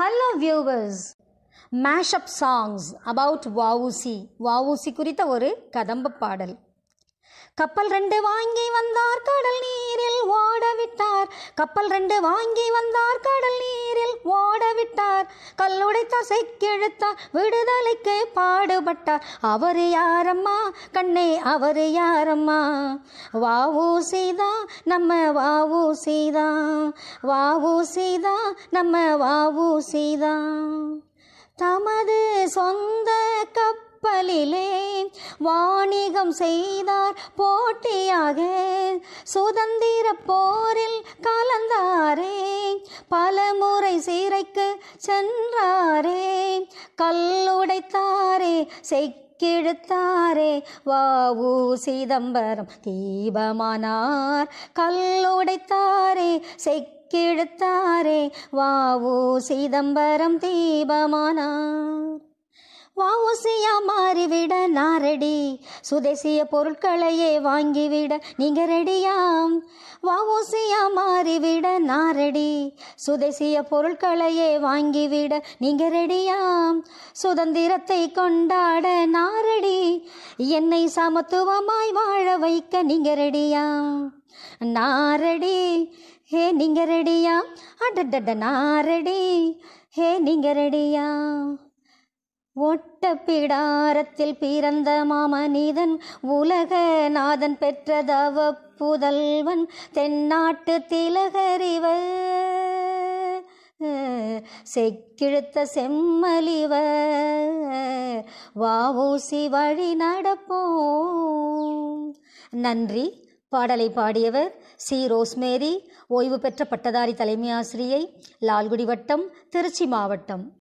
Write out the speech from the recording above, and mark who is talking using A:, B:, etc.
A: hello viewers mashup songs about வவுசி வவுசி குறித்த ஒரு கதம்ப பாடல் கப்பல் ரெண்டு வாங்கி வந்தார் கடல் நீரில் ஓடவிட்டார் கப்பல் ரெண்டு வாங்கி வந்தார் கடல் நீரில் ஓடவிட்டார் கல்லுடைத்தார் செய்கெழுத்தார் விடுதலைக்கு பாடுபட்டார் அவர் யாரம்மா கண்ணே அவர் யாரம்மா வாவு செய்தா நம்ம வாவு செய்தா வாவு செய்தா நம்ம வாவு செய்தா தமது சொந்த கப்பலிலே வாணிகம் செய்தார் போட்டியாக சுதந்திர போரில் கலந்த சென்றாரே கல்லுடைத்தாரே செக்கிழுத்தாரே வாவு சிதம்பரம் தீபமானார் கல்லுடைத்தாரே செக்கிழுத்தாரே வாவு சிதம்பரம் தீபமானார் வாவுசியா மாறிவிட நாரடி சுதேசிய பொருட்களையே வாங்கிவிட நீங்க ரெடியாம் வாவோசியா மாறிவிட நான் ரெடி சுதேசிய பொருட்களையே வாங்கிவிட நீங்க ரெடியாம் சுதந்திரத்தை கொண்டாட நான் ரெடி என்னை சமத்துவமாய் வாழ வைக்க நீங்க ரெடியாம் நாரடி ஹே நீங்க ரெடியா அடடட நாரடி ஹே நீங்க ரெடியா பிடாரத்தில் பிறந்த மாமனிதன் உலக நாதன் பெற்றதவ புதல்வன் தென்னாட்டு திலகரிவர் செக்கிழுத்த செம்மலிவர் வாவூசி வழி நடப்போம் நன்றி பாடலை பாடியவர் சி ரோஸ்மேரி ஓய்வு பெற்ற பட்டதாரி தலைமை ஆசிரியை லால்குடி வட்டம் திருச்சி மாவட்டம்